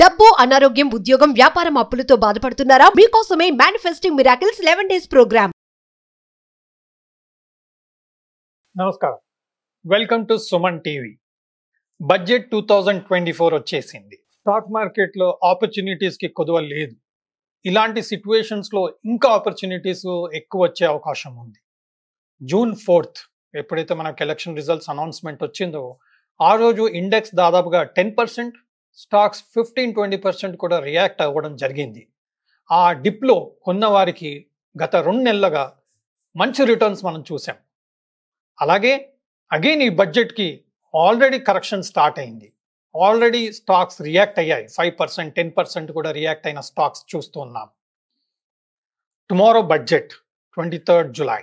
డబ్బు అనారోగ్యం ఉద్యోగం వ్యాపారం అప్పులతో బాధపడుతున్నారా మీకోసమే manifesting miracles eleven days program నమస్కారం welcome to Suman TV budget two thousand twenty four వచ్చేసింది స్టాక్ మార్కెట్లో ఆపర్చునిటీస్కి కొదవ లేదు ఇలాంటి సిచ్యువేషన్స్లో ఇంకా ఆపర్చునిటీస్ ఎక్కువ వచ్చే అవకాశం ఉంది జూన్ ఫోర్త్ ఎప్పుడైతే మనకు ఎలక్షన్ రిజల్ట్స్ అనౌన్స్మెంట్ వచ్చిందో ఆ రోజు ఇండెక్స్ దాదాపుగా ten percent stocks fifteen twenty percent కూడా రియాక్ట్ అవ్వడం జరిగింది ఆ డిప్లో కొన్న వారికి గత రెండు నెలలుగా మంచి రిటర్న్స్ మనం చూసాం అలాగే అగైన్ ఈ బడ్జెట్కి ఆల్రెడీ కరెక్షన్ స్టార్ట్ అయింది ఆల్రెడీ స్టాక్స్ రియాక్ట్ అయ్యాయి ఫైవ్ పర్సెంట్ టెన్ పర్సెంట్ కూడా రియాక్ట్ అయిన స్టాక్స్ చూస్తున్నాం tomorrow budget twenty third July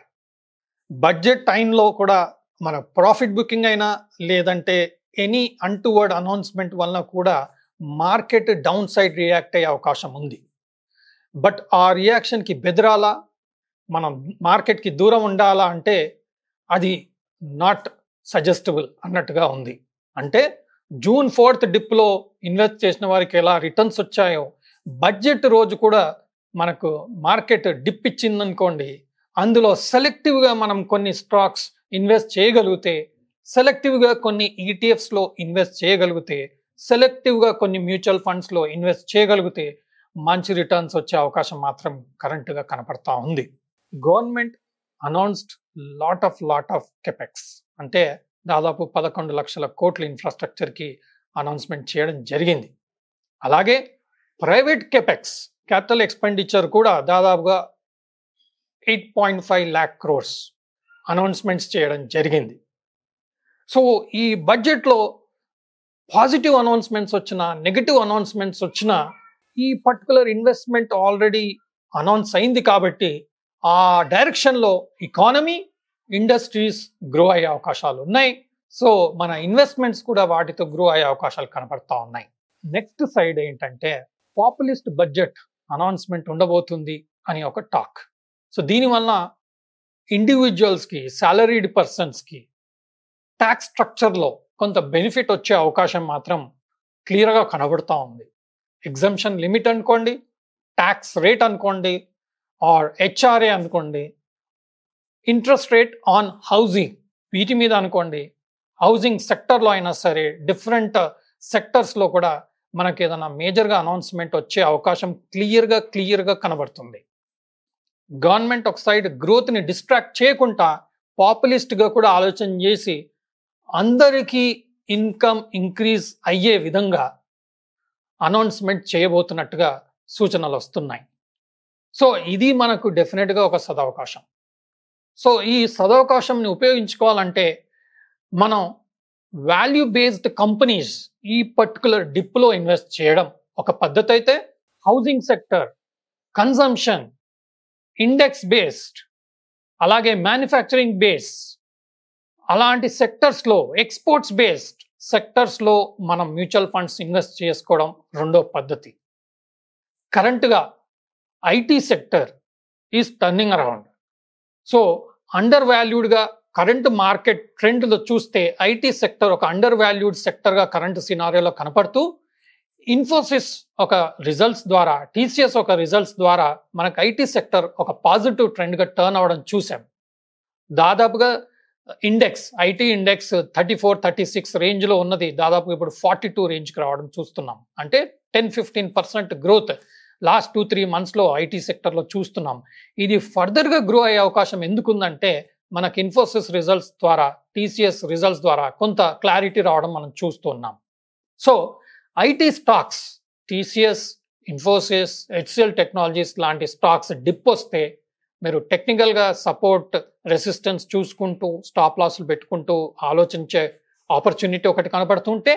budget టైంలో కూడా మన ప్రాఫిట్ బుకింగ్ అయినా లేదంటే ఎనీ అంటువర్డ్ అనౌన్స్మెంట్ వలన కూడా మార్కెట్ డౌన్ సైడ్ రియాక్ట్ అయ్యే అవకాశం ఉంది బట్ ఆ రియాక్షన్కి బెదరాలా మనం మార్కెట్కి దూరం ఉండాలా అంటే అది నాట్ సజెస్టబుల్ అన్నట్టుగా ఉంది అంటే జూన్ ఫోర్త్ డిప్లో ఇన్వెస్ట్ చేసిన వారికి ఎలా రిటర్న్స్ వచ్చాయో బడ్జెట్ రోజు కూడా మనకు మార్కెట్ డిప్ ఇచ్చిందనుకోండి అందులో సెలెక్టివ్గా మనం కొన్ని స్టాక్స్ ఇన్వెస్ట్ చేయగలిగితే సెలెక్టివ్గా కొన్ని ఈటీఎఫ్స్లో e ఇన్వెస్ట్ చేయగలిగితే సెలెక్టివ్గా కొన్ని మ్యూచువల్ ఫండ్స్లో ఇన్వెస్ట్ చేయగలిగితే మంచి రిటర్న్స్ వచ్చే అవకాశం మాత్రం కరెంటుగా కనపడతా ఉంది government announced lot of lot of capex అంటే దాదాపు పదకొండు లక్షల కోట్ల ఇన్ఫ్రాస్ట్రక్చర్కి అనౌన్స్మెంట్ చేయడం జరిగింది అలాగే ప్రైవేట్ కెపెక్స్ క్యాపిటల్ ఎక్స్పెండిచర్ కూడా దాదాపుగా eight point five lakh crores announcements చేయడం జరిగింది సో ఈ బడ్జెట్లో పాజిటివ్ అనౌన్స్మెంట్స్ వచ్చినా నెగిటివ్ అనౌన్స్మెంట్స్ వచ్చినా ఈ పర్టికులర్ ఇన్వెస్ట్మెంట్ ఆల్రెడీ అనౌన్స్ అయింది కాబట్టి ఆ డైరెక్షన్లో ఇకానమీ ఇండస్ట్రీస్ గ్రో అయ్యే అవకాశాలు ఉన్నాయి సో మన ఇన్వెస్ట్మెంట్స్ కూడా వాటితో గ్రో అయ్యే అవకాశాలు కనపడతా ఉన్నాయి నెక్స్ట్ సైడ్ ఏంటంటే పాపులిస్ట్ బడ్జెట్ అనౌన్స్మెంట్ ఉండబోతుంది అని ఒక టాక్ సో దీనివల్ల ఇండివిజువల్స్కి శాలరీడ్ పర్సన్స్కి ట్యాక్స్ స్ట్రక్చర్లో కొంత బెనిఫిట్ వచ్చే అవకాశం మాత్రం క్లియర్గా కనబడుతూ ఉంది ఎగ్జంప్షన్ లిమిట్ అనుకోండి ట్యాక్స్ రేట్ అనుకోండి ఆర్ హెచ్ఆర్ఏ అనుకోండి ఇంట్రెస్ట్ రేట్ ఆన్ హౌసింగ్ వీటి మీద అనుకోండి హౌసింగ్ సెక్టర్లో అయినా సరే డిఫరెంట్ సెక్టర్స్లో కూడా మనకి ఏదైనా మేజర్గా అనౌన్స్మెంట్ వచ్చే అవకాశం క్లియర్గా క్లియర్గా కనబడుతుంది గవర్నమెంట్ ఒక సైడ్ గ్రోత్ని డిస్ట్రాక్ట్ చేయకుండా పాపులిస్ట్గా కూడా ఆలోచన చేసి అందరికీ ఇన్కమ్ ఇంక్రీజ్ అయ్యే విధంగా అనౌన్స్మెంట్ చేయబోతున్నట్టుగా సూచనలు వస్తున్నాయి సో ఇది మనకు డెఫినెట్గా ఒక సదవకాశం సో ఈ సదవకాశంని ఉపయోగించుకోవాలంటే మనం వాల్యూ బేస్డ్ కంపెనీస్ ఈ పర్టికులర్ డిప్లో ఇన్వెస్ట్ చేయడం ఒక పద్ధతి అయితే housing sector consumption index based అలాగే మ్యానుఫ్యాక్చరింగ్ బేస్ అలాంటి సెక్టర్స్లో ఎక్స్పోర్ట్స్ బేస్డ్ సెక్టర్స్లో మనం మ్యూచువల్ ఫండ్స్ ఇన్వెస్ట్ చేసుకోవడం రెండో పద్ధతి కరెంటుగా IT sector is turning around so under వాల్యూడ్గా కరెంట్ మార్కెట్ ట్రెండ్లో చూస్తే ఐటీ సెక్టర్ ఒక అండర్ వాల్యూడ్ సెక్టర్గా కరెంట్ సినారియోలో కనపడుతూ ఇన్ఫోసిస్ ఒక రిజల్ట్స్ ద్వారా టీసీఎస్ ఒక రిజల్ట్స్ ద్వారా మనకు ఐటీ సెక్టర్ ఒక పాజిటివ్ ట్రెండ్గా టర్న్ అవ్వడం చూసాం దాదాపుగా index IT index thirty four thirty six రేంజ్లో ఉన్నది దాదాపు ఇప్పుడు ఫార్టీ టూ రేంజ్కి రావడం చూస్తున్నాం అంటే ten fifteen percent growth last two three మంత్స్లో ఐటీ సెక్టర్లో చూస్తున్నాం ఇది ఫర్దర్గా గ్రో అయ్యే అవకాశం ఎందుకుందంటే మనకు ఇన్ఫోసిస్ రిజల్ట్స్ ద్వారా టీసీఎస్ రిజల్ట్స్ ద్వారా కొంత క్లారిటీ రావడం మనం చూస్తున్నాం so IT stocks TCS Infosys HCL technologies లాంటి స్టాక్స్ డిప్ వస్తే మీరు టెక్నికల్గా సపోర్ట్ రెసిస్టెన్స్ చూసుకుంటూ స్టాప్ లాస్లు పెట్టుకుంటూ ఆలోచించే ఆపర్చునిటీ ఒకటి కనబడుతుంటే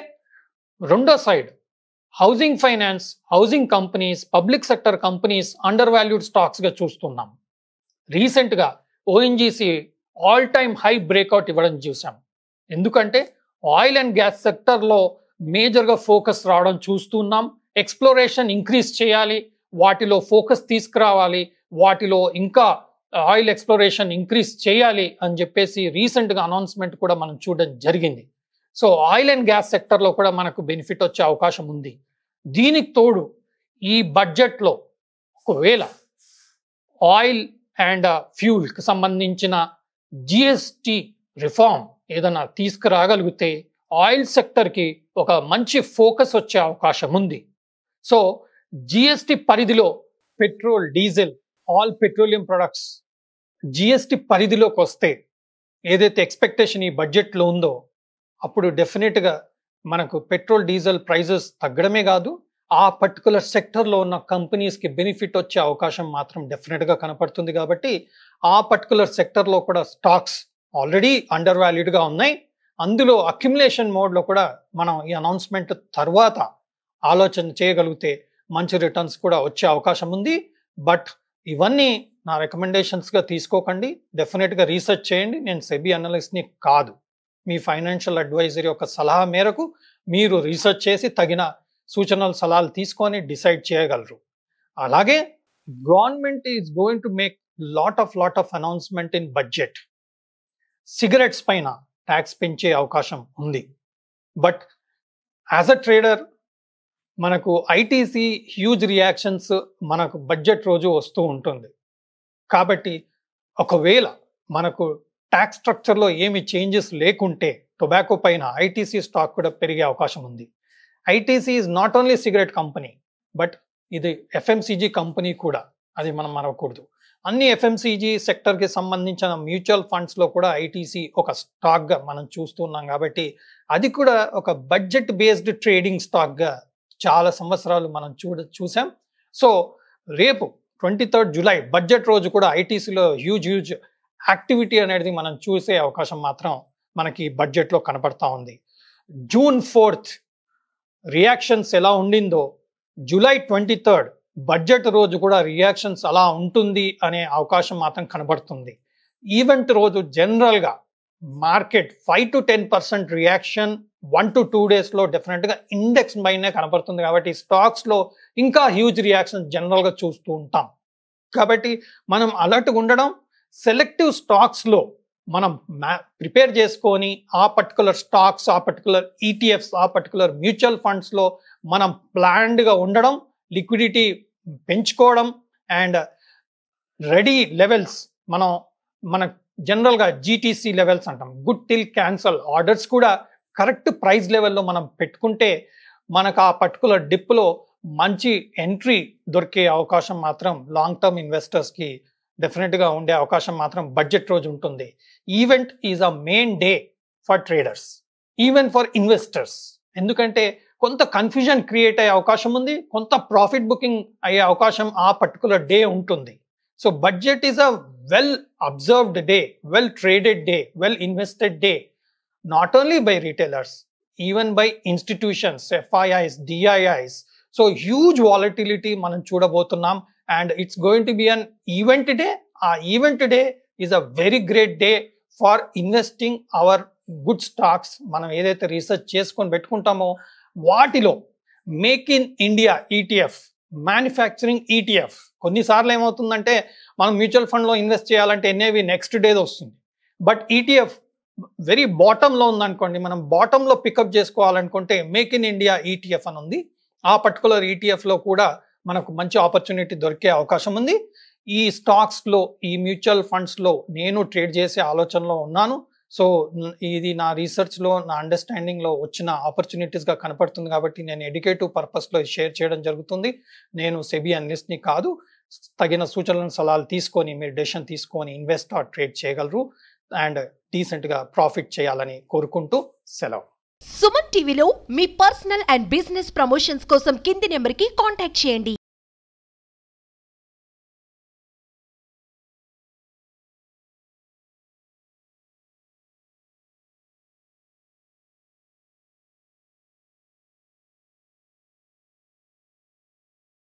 రెండో side housing finance housing companies public sector companies under valued స్టాక్స్గా చూస్తున్నాం రీసెంట్గా ONGC all time high breakout ఇవ్వడం చూసాం ఎందుకంటే ఆయిల్ అండ్ గ్యాస్ సెక్టర్లో మేజర్గా ఫోకస్ రావడం చూస్తున్నాం ఎక్స్ప్లోరేషన్ ఇంక్రీజ్ చేయాలి వాటిలో ఫోకస్ తీసుకురావాలి వాటిలో ఇంకా ఆయిల్ ఎక్స్ప్లోరేషన్ ఇంక్రీస్ చేయాలి అని చెప్పేసి రీసెంట్గా అనౌన్స్మెంట్ కూడా మనం చూడడం జరిగింది సో ఆయిల్ అండ్ గ్యాస్ సెక్టర్లో కూడా మనకు బెనిఫిట్ వచ్చే అవకాశం ఉంది దీనికి తోడు ఈ బడ్జెట్లో ఒకవేళ ఆయిల్ అండ్ ఫ్యూల్కి సంబంధించిన జిఎస్టి రిఫార్మ్ ఏదైనా తీసుకురాగలిగితే ఆయిల్ సెక్టర్కి ఒక మంచి ఫోకస్ వచ్చే అవకాశం ఉంది సో జిఎస్టి పరిధిలో petrol diesel all petroleum products GST పరిధిలోకి వస్తే ఏదైతే ఎక్స్పెక్టేషన్ ఈ బడ్జెట్లో ఉందో అప్పుడు డెఫినెట్గా మనకు పెట్రోల్ డీజిల్ ప్రైజెస్ తగ్గడమే కాదు ఆ పర్టికులర్ సెక్టర్లో ఉన్న కంపెనీస్కి బెనిఫిట్ వచ్చే అవకాశం మాత్రం డెఫినెట్గా కనపడుతుంది కాబట్టి ఆ పర్టికులర్ సెక్టర్లో కూడా స్టాక్స్ ఆల్రెడీ అండర్ వాల్యూడ్గా ఉన్నాయి అందులో అక్యుములేషన్ మోడ్లో కూడా మనం ఈ అనౌన్స్మెంట్ తర్వాత ఆలోచన చేయగలిగితే మంచి రిటర్న్స్ కూడా వచ్చే అవకాశం ఉంది బట్ ఇవన్నీ నా రికమెండేషన్స్గా తీసుకోకండి డెఫినెట్గా రీసెర్చ్ చేయండి నేను సెబీ అనలిస్ట్ని కాదు మీ ఫైనాన్షియల్ అడ్వైజర్ యొక్క సలహా మేరకు మీరు రీసెర్చ్ చేసి తగిన సూచనలు సలహాలు తీసుకొని డిసైడ్ చేయగలరు అలాగే government is going to make lot of lot of announcement in budget cigarettes పైన ట్యాక్స్ పెంచే అవకాశం ఉంది బట్ యాజ్ అ ట్రేడర్ మనకు ఐటీసీ హ్యూజ్ రియాక్షన్స్ మనకు బడ్జెట్ రోజు వస్తూ ఉంటుంది కాబట్టి ఒకవేళ మనకు ట్యాక్స్ స్ట్రక్చర్లో ఏమి చేంజెస్ లేకుంటే టొబాకో పైన ఐటీసీ స్టాక్ కూడా పెరిగే అవకాశం ఉంది ITC is not only cigarette company but ఇది ఎఫ్ఎంసీజీ కంపెనీ కూడా అది మనం మరవకూడదు అన్ని ఎఫ్ఎంసీజీ సెక్టర్కి సంబంధించిన మ్యూచువల్ ఫండ్స్లో కూడా ఐటీసీ ఒక స్టాక్గా మనం చూస్తున్నాం కాబట్టి అది కూడా ఒక బడ్జెట్ బేస్డ్ ట్రేడింగ్ స్టాక్గా చాలా సంవత్సరాలు మనం చూడ చూసాం సో రేపు ట్వంటీ థర్డ్ జూలై బడ్జెట్ రోజు కూడా ఐటీసీలో హ్యూజ్ హ్యూజ్ యాక్టివిటీ అనేది మనం చూసే అవకాశం మాత్రం మనకి బడ్జెట్లో కనపడతా ఉంది జూన్ ఫోర్త్ రియాక్షన్స్ ఎలా ఉండిందో జూలై ట్వంటీ థర్డ్ బడ్జెట్ రోజు కూడా రియాక్షన్స్ అలా ఉంటుంది అనే అవకాశం మాత్రం కనబడుతుంది ఈవెంట్ రోజు జనరల్గా market five to ten percent reaction one to two డేస్లో డెఫినెట్గా ఇండెక్స్ పైనే కనపడుతుంది కాబట్టి స్టాక్స్లో ఇంకా హ్యూజ్ రియాక్షన్ జనరల్గా చూస్తూ ఉంటాం కాబట్టి మనం అలర్ట్గా ఉండడం సెలెక్టివ్ స్టాక్స్లో మనం మ్యా ప్రిపేర్ చేసుకొని ఆ పర్టికులర్ స్టాక్స్ ఆ పర్టికులర్ ఈటీఎఫ్స్ e ఆ పర్టికులర్ మ్యూచువల్ ఫండ్స్లో మనం ప్లాన్డ్గా ఉండడం లిక్విడిటీ పెంచుకోవడం అండ్ రెడీ లెవెల్స్ మనం మన జనరల్గా జీటీసీ లెవెల్స్ అంటాం గుడ్ టిల్ క్యాన్సల్ ఆర్డర్స్ కూడా కరెక్ట్ ప్రైస్ లెవెల్లో మనం పెట్టుకుంటే మనకు ఆ పర్టికులర్ డిప్లో మంచి ఎంట్రీ దొరికే అవకాశం మాత్రం లాంగ్ టర్మ్ ఇన్వెస్టర్స్కి డెఫినెట్గా ఉండే అవకాశం మాత్రం బడ్జెట్ రోజు ఉంటుంది event is a main day for traders even for investors ఎందుకంటే కొంత కన్ఫ్యూజన్ క్రియేట్ అయ్యే అవకాశం ఉంది కొంత ప్రాఫిట్ బుకింగ్ అయ్యే అవకాశం ఆ పర్టికులర్ డే ఉంటుంది so budget is a well observed day well traded day well invested day not only by retailers, even by institutions FIIs DIIs. So huge volatility మనం చూడబోతున్నాం and it's going to be an event day ఆ event day is a very great day for investing our good stocks మనం ఏదైతే research చేసుకొని పెట్టుకుంటామో వాటిలో make in India ETF manufacturing ETF కొన్నిసార్లు ఏమవుతుందంటే మనం మ్యూచువల్ ఫండ్లో ఇన్వెస్ట్ చేయాలంటే ఎన్ఏవి నెక్స్ట్ డేది వస్తుంది బట్ ఈటీఎఫ్ e వెరీ బాటంలో ఉందనుకోండి మనం బాటంలో పికప్ చేసుకోవాలనుకుంటే make in India ETF e అని ఉంది ఆ పర్టికులర్ ఈటీఎఫ్లో e కూడా మనకు మంచి ఆపర్చునిటీ దొరికే అవకాశం ఉంది ఈ స్టాక్స్లో ఈ మ్యూచువల్ ఫండ్స్లో నేను ట్రేడ్ చేసే ఆలోచనలో ఉన్నాను సో ఇది నా రీసెర్చ్లో నా అండర్స్టాండింగ్లో వచ్చిన ఆపర్చునిటీస్గా కనపడుతుంది కాబట్టి నేను ఎడ్యుకేటివ్ పర్పస్లో షేర్ చేయడం జరుగుతుంది నేను సెబీ అన్లిస్ట్ని కాదు తగిన సూచనలను సలహాలు తీసుకొని మీరు డెసిషన్ తీసుకొని ఇన్వెస్ట్ ఆర్ ట్రేడ్ చేయగలరు అండ్ డీసెంట్గా ప్రాఫిట్ చేయాలని కోరుకుంటూ సెలవు సుమన్ టీవీలో మీ పర్సనల్ అండ్ బిజినెస్ ప్రమోషన్స్ కోసం కింది నెంబర్కి కాంటాక్ట్ చేయండి